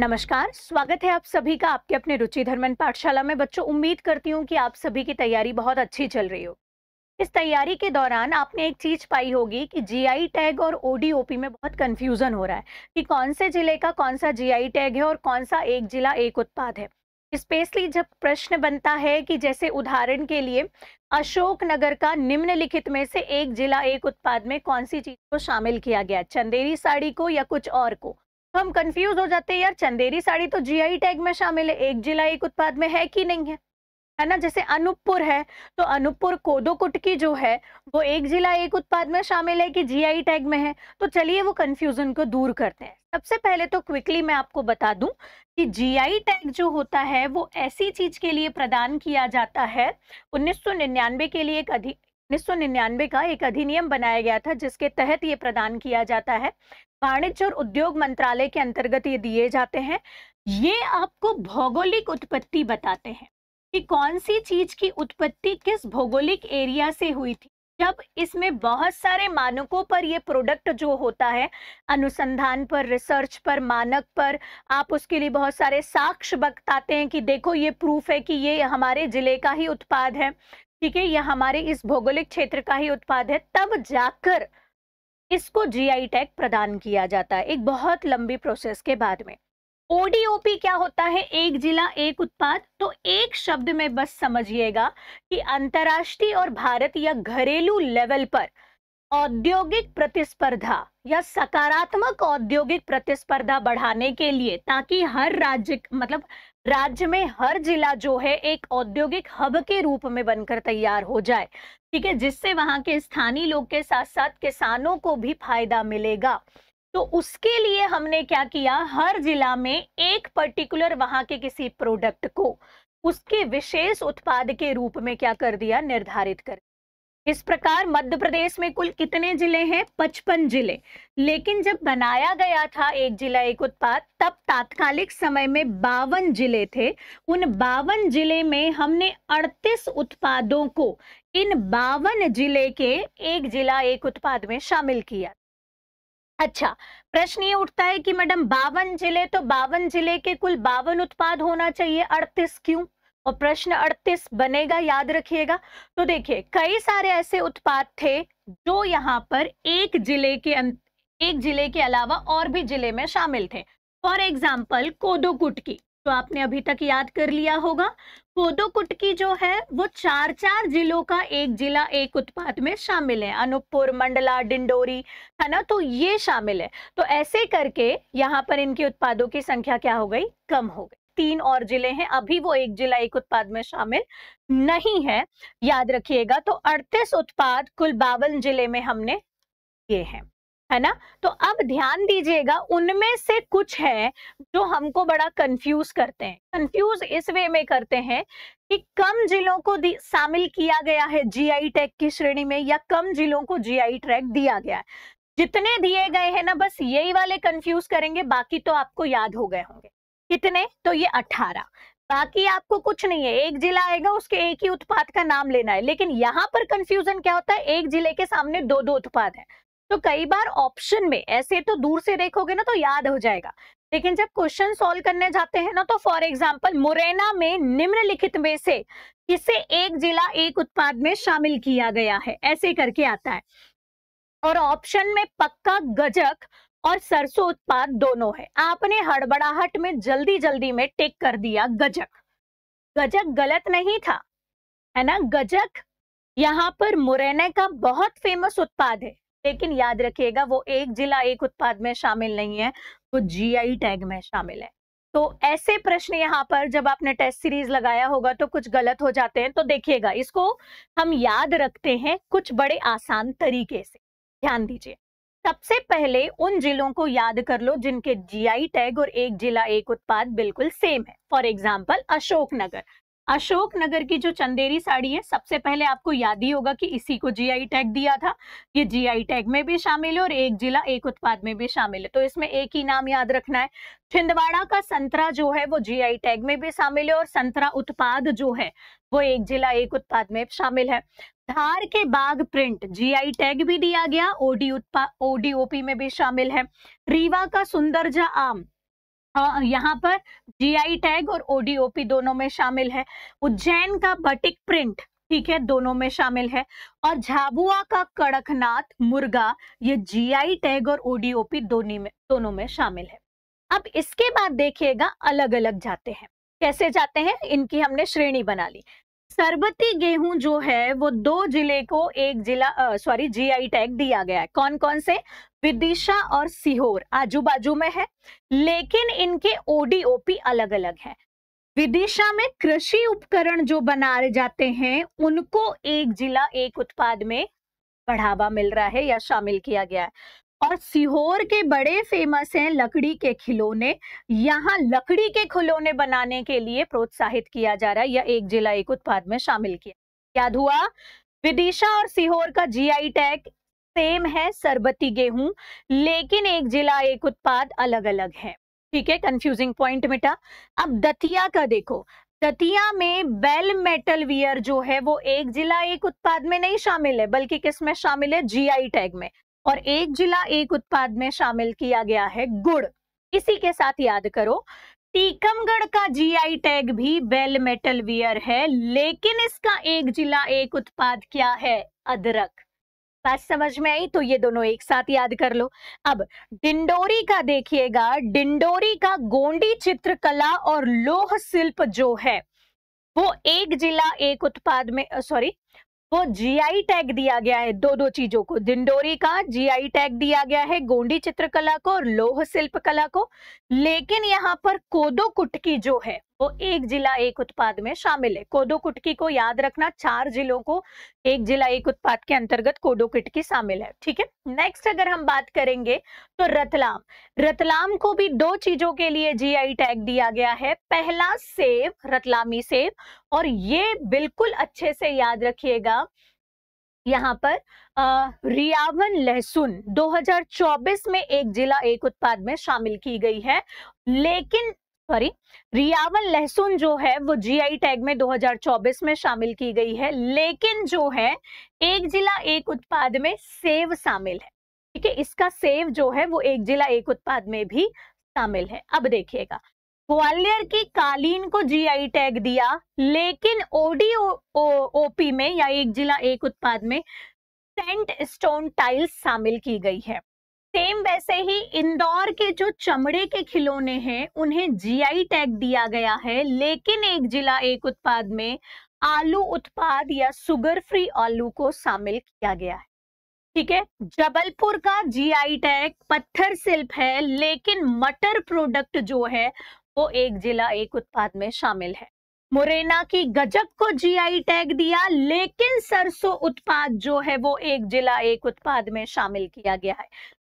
नमस्कार स्वागत है आप सभी का आपके अपने रुचि धर्मन पाठशाला में बच्चों उम्मीद करती हूँ कि आप सभी की तैयारी बहुत अच्छी चल रही हो इस तैयारी के दौरान आपने एक चीज पाई होगी कि जीआई टैग और ओडीओपी में बहुत कंफ्यूजन हो रहा है कि कौन से जिले का कौन सा जीआई टैग है और कौन सा एक जिला एक उत्पाद है स्पेशली जब प्रश्न बनता है कि जैसे उदाहरण के लिए अशोकनगर का निम्नलिखित में से एक जिला एक उत्पाद में कौन सी चीज को शामिल किया गया चंदेरी साड़ी को या कुछ और को हम कंफ्यूज हो जाते हैं यार चंदेरी साड़ी तो जीआई टैग में शामिल है एक जिला एक उत्पाद में है कि नहीं है है ना जैसे अनूपपुर है तो अनूपपुर कुटकी जो है वो एक जिला एक उत्पाद में शामिल है कि जीआई टैग में है तो चलिए वो कंफ्यूजन को दूर करते हैं सबसे पहले तो क्विकली मैं आपको बता दूं कि जीआई टैग जो होता है वो ऐसी चीज के लिए प्रदान किया जाता है 1999 के लिए एक 1999 का एक अधिनियम बनाया गया था जिसके तहत ये प्रदान किया जाता है वाणिज्य और उद्योग मंत्रालय के अंतर्गत ये दिए जाते हैं ये आपको भौगोलिक उत्पत्ति बताते हैं कि कौन सी चीज की उत्पत्ति किस भौगोलिक एरिया से हुई थी जब इसमें बहुत सारे मानकों पर ये प्रोडक्ट जो होता है अनुसंधान पर रिसर्च पर मानक पर आप उसके लिए बहुत सारे साक्ष्य बताते हैं कि देखो ये प्रूफ है कि ये हमारे जिले का ही उत्पाद है ठीक है यह हमारे इस भौगोलिक क्षेत्र का ही उत्पाद है तब जाकर इसको जीआई टैग प्रदान किया जाता है एक बहुत लंबी प्रोसेस के बाद में ओडीओपी क्या होता है एक जिला एक उत्पाद तो एक शब्द में बस समझिएगा कि अंतर्राष्ट्रीय और भारत या घरेलू लेवल पर औद्योगिक प्रतिस्पर्धा या सकारात्मक औद्योगिक प्रतिस्पर्धा बढ़ाने के लिए ताकि हर राज्य मतलब राज्य में हर जिला जो है एक औद्योगिक हब के रूप में बनकर तैयार हो जाए ठीक है जिससे वहां के स्थानीय लोग के साथ साथ किसानों को भी फायदा मिलेगा तो उसके लिए हमने क्या किया हर जिला में एक पर्टिकुलर वहां के किसी प्रोडक्ट को उसके विशेष उत्पाद के रूप में क्या कर दिया निर्धारित कर इस प्रकार मध्य प्रदेश में कुल कितने जिले हैं पचपन जिले लेकिन जब बनाया गया था एक जिला एक उत्पाद तब तात्कालिक समय में बावन जिले थे उन बावन जिले में हमने 38 उत्पादों को इन बावन जिले के एक जिला एक उत्पाद में शामिल किया अच्छा प्रश्न ये उठता है कि मैडम बावन जिले तो बावन जिले के कुल बावन उत्पाद होना चाहिए अड़तीस क्यों और प्रश्न 38 बनेगा याद रखिएगा तो देखिए कई सारे ऐसे उत्पाद थे जो यहाँ पर एक जिले के अं, एक जिले के अलावा और भी जिले में शामिल थे फॉर एग्जाम्पल कोदो कुटकी तो आपने अभी तक याद कर लिया होगा कोदो कुटकी जो है वो चार चार जिलों का एक जिला एक उत्पाद में शामिल है अनूपपुर मंडला डिंडोरी है ना तो ये शामिल है तो ऐसे करके यहाँ पर इनके उत्पादों की संख्या क्या हो गई कम हो गई तीन और जिले हैं अभी वो एक जिला एक उत्पाद में शामिल नहीं है याद रखिएगा तो अड़तीस उत्पाद कुल बावन जिले में हमने किए हैं है ना तो अब ध्यान दीजिएगा उनमें से कुछ है जो हमको बड़ा कंफ्यूज करते हैं कंफ्यूज इस वे में करते हैं कि कम जिलों को शामिल किया गया है जीआई टैग की श्रेणी में या कम जिलों को जीआई टैग दिया गया है जितने दिए गए हैं ना बस यही वाले कंफ्यूज करेंगे बाकी तो आपको याद हो गए होंगे कितने तो ये अठारह बाकी आपको कुछ नहीं है एक जिला आएगा उसके एक ही उत्पाद का नाम लेना है लेकिन यहाँ पर कंफ्यूजन क्या होता है एक जिले के सामने दो दो उत्पाद है तो कई बार ऑप्शन में ऐसे तो दूर से देखोगे ना तो याद हो जाएगा लेकिन जब क्वेश्चन सॉल्व करने जाते हैं ना तो फॉर एग्जाम्पल मुरैना में निम्नलिखित में से किसे एक जिला एक उत्पाद में शामिल किया गया है ऐसे करके आता है और ऑप्शन में पक्का गजक और सरसों उत्पाद दोनों है आपने हड़बड़ाहट में जल्दी जल्दी में टेक कर दिया गजक गजक गलत नहीं था है ना गजक यहाँ पर मुरैने का बहुत फेमस उत्पाद है लेकिन याद रखिएगा वो एक जिला एक उत्पाद में शामिल नहीं है वो जीआई टैग में शामिल है तो ऐसे प्रश्न यहाँ पर जब आपने टेस्ट सीरीज लगाया होगा तो कुछ गलत हो जाते हैं तो देखिएगा इसको हम याद रखते हैं कुछ बड़े आसान तरीके से ध्यान दीजिए सबसे पहले उन जिलों को याद कर लो जिनके जीआई टैग और एक जिला एक उत्पाद बिल्कुल सेम है फॉर एग्जाम्पल अशोकनगर अशोकनगर की जो चंदेरी साड़ी है सबसे पहले आपको याद ही होगा कि इसी को जीआई टैग दिया था ये जीआई टैग में भी शामिल है और एक जिला एक उत्पाद में भी शामिल है तो इसमें एक ही नाम याद रखना है छिंदवाड़ा का संतरा जो है वो जीआई टैग में भी शामिल है और संतरा उत्पाद जो है वो एक जिला एक उत्पाद में शामिल है धार के बाघ प्रिंट जीआई टैग भी दिया गया ओडी ओडीओपी में भी शामिल है रीवा का जा आम यहाँ पर जीआई टैग और ओडीओपी दोनों में शामिल है उज्जैन का बटिक प्रिंट ठीक है दोनों में शामिल है और झाबुआ का कड़कनाथ मुर्गा ये जीआई टैग और ओडीओपी दोनों में दोनों में शामिल है अब इसके बाद देखिएगा अलग अलग जाते हैं कैसे जाते हैं इनकी हमने श्रेणी बना ली सरबती गेहूं जो है वो दो जिले को एक जिला सॉरी जीआई टैग दिया गया है कौन कौन से विदिशा और सीहोर आजू बाजू में है लेकिन इनके ओडीओपी अलग अलग है विदिशा में कृषि उपकरण जो बनाए जाते हैं उनको एक जिला एक उत्पाद में बढ़ावा मिल रहा है या शामिल किया गया है और सीहोर के बड़े फेमस हैं लकड़ी के खिलौने यहाँ लकड़ी के खिलौने बनाने के लिए प्रोत्साहित किया जा रहा है या एक जिला एक उत्पाद में शामिल किया याद हुआ विदिशा और सीहोर का जीआई टैग सेम है सरबती गेहूं लेकिन एक जिला एक उत्पाद अलग अलग है ठीक है कंफ्यूजिंग पॉइंट मिटा अब दतिया का देखो दतिया में बेल मेटल वियर जो है वो एक जिला एक उत्पाद में नहीं शामिल है बल्कि किस में शामिल है जीआई टैग में और एक जिला एक उत्पाद में शामिल किया गया है गुड़ इसी के साथ याद करो टीकमगढ़ का जीआई टैग भी बेल मेटल वियर है लेकिन इसका एक जिला एक उत्पाद क्या है अदरक बात समझ में आई तो ये दोनों एक साथ याद कर लो अब डिंडोरी का देखिएगा डिंडोरी का गोंडी चित्रकला और लोह शिल्प जो है वो एक जिला एक उत्पाद में सॉरी वो जीआई टैग दिया गया है दो दो चीजों को दिंडोरी का जीआई टैग दिया गया है गोंडी चित्रकला को और लोह शिल्प कला को लेकिन यहाँ पर कोदो कुटकी जो है वो एक जिला एक उत्पाद में शामिल है कोदो कुटकी को याद रखना चार जिलों को एक जिला एक उत्पाद के अंतर्गत कोदो कुटकी शामिल है ठीक है नेक्स्ट अगर हम बात करेंगे तो रतलाम रतलाम को भी दो चीजों के लिए जीआई टैग दिया गया है पहला सेब रतलामी सेब और ये बिल्कुल अच्छे से याद रखिएगा यहाँ पर आ, रियावन लहसुन 2024 में एक जिला एक उत्पाद में शामिल की गई है लेकिन सॉरी रियावल लहसुन जो है वो जीआई टैग में 2024 में शामिल की गई है लेकिन जो है एक जिला एक उत्पाद में सेव शामिल है ठीक है इसका सेव जो है वो एक जिला एक उत्पाद में भी शामिल है अब देखिएगा ग्वालियर की कालीन को जीआई टैग दिया लेकिन ओपी में या एक जिला एक उत्पाद में सेंट स्टोन टाइल्स शामिल की गई है सेम वैसे ही इंदौर के जो चमड़े के खिलौने हैं उन्हें जीआई टैग दिया गया है लेकिन एक जिला एक उत्पाद में आलू उत्पाद या सुगर फ्री आलू को शामिल किया गया है ठीक है जबलपुर का जीआई टैग पत्थर शिल्प है लेकिन मटर प्रोडक्ट जो है वो एक जिला एक उत्पाद में शामिल है मुरैना की गजक को जीआई टैग दिया लेकिन सरसों उत्पाद जो है वो एक जिला एक उत्पाद में शामिल किया गया है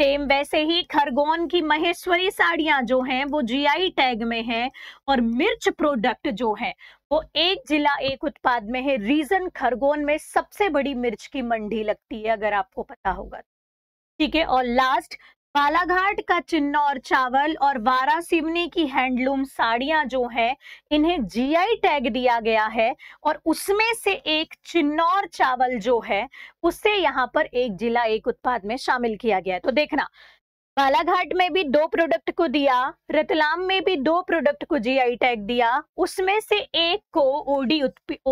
सेम वैसे ही खरगोन की महेश्वरी साड़ियां जो हैं वो जीआई टैग में हैं और मिर्च प्रोडक्ट जो है वो एक जिला एक उत्पाद में है रीजन खरगोन में सबसे बड़ी मिर्च की मंडी लगती है अगर आपको पता होगा ठीक है और लास्ट बालाघाट का चिन्नौर चावल और वारा सिवनी की हैंडलूम साड़ियां जो हैं इन्हें जीआई टैग दिया गया है और उसमें से एक चिन्नौर चावल जो है उससे यहाँ पर एक जिला एक उत्पाद में शामिल किया गया है तो देखना बालाघाट में भी दो प्रोडक्ट को दिया रतलाम में भी दो प्रोडक्ट को जीआई टैग दिया उसमें से एक को ओडी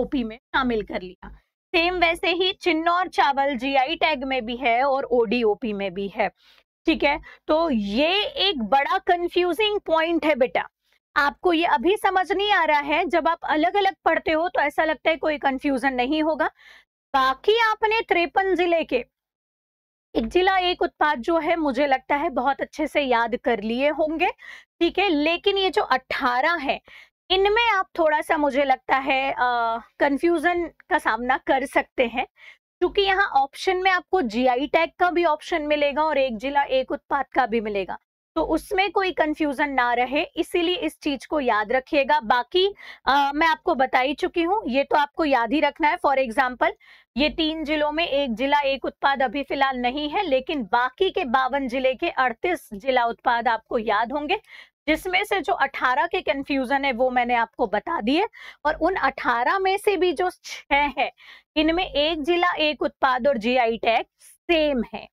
ओपी में शामिल कर लिया सेम वैसे ही चिन्नौर चावल जीआई टैग में भी है और ओडीओपी में भी है ठीक है तो ये एक बड़ा कंफ्यूजिंग पॉइंट है बेटा आपको ये अभी समझ नहीं आ रहा है जब आप अलग अलग पढ़ते हो तो ऐसा लगता है कोई कंफ्यूजन नहीं होगा बाकी आपने त्रेपन जिले के एक जिला एक उत्पाद जो है मुझे लगता है बहुत अच्छे से याद कर लिए होंगे ठीक है लेकिन ये जो 18 है इनमें आप थोड़ा सा मुझे लगता है कंफ्यूजन का सामना कर सकते हैं क्योंकि यहाँ ऑप्शन में आपको जीआई टैग का भी ऑप्शन मिलेगा और एक जिला एक उत्पाद का भी मिलेगा तो उसमें कोई कंफ्यूजन ना रहे इसीलिए इस चीज को याद रखिएगा बाकी आ, मैं आपको बता ही चुकी हूँ ये तो आपको याद ही रखना है फॉर एग्जाम्पल ये तीन जिलों में एक जिला एक उत्पाद अभी फिलहाल नहीं है लेकिन बाकी के बावन जिले के 38 जिला उत्पाद आपको याद होंगे जिसमें से जो 18 के कंफ्यूजन है वो मैंने आपको बता दिए और उन 18 में से भी जो छह है इनमें एक जिला एक उत्पाद और जीआई टैग सेम है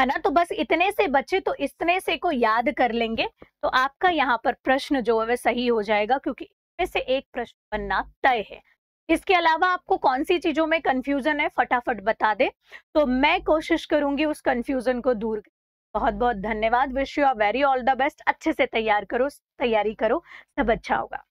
है ना तो बस इतने से बचे तो इतने से को याद कर लेंगे तो आपका यहाँ पर प्रश्न जो है वह सही हो जाएगा क्योंकि इसमें से एक प्रश्न बनना तय है इसके अलावा आपको कौन सी चीजों में कंफ्यूजन है फटाफट बता दे तो मैं कोशिश करूंगी उस कंफ्यूजन को दूर बहुत बहुत धन्यवाद wish you are very all the best अच्छे से तैयार करो तैयारी करो सब अच्छा होगा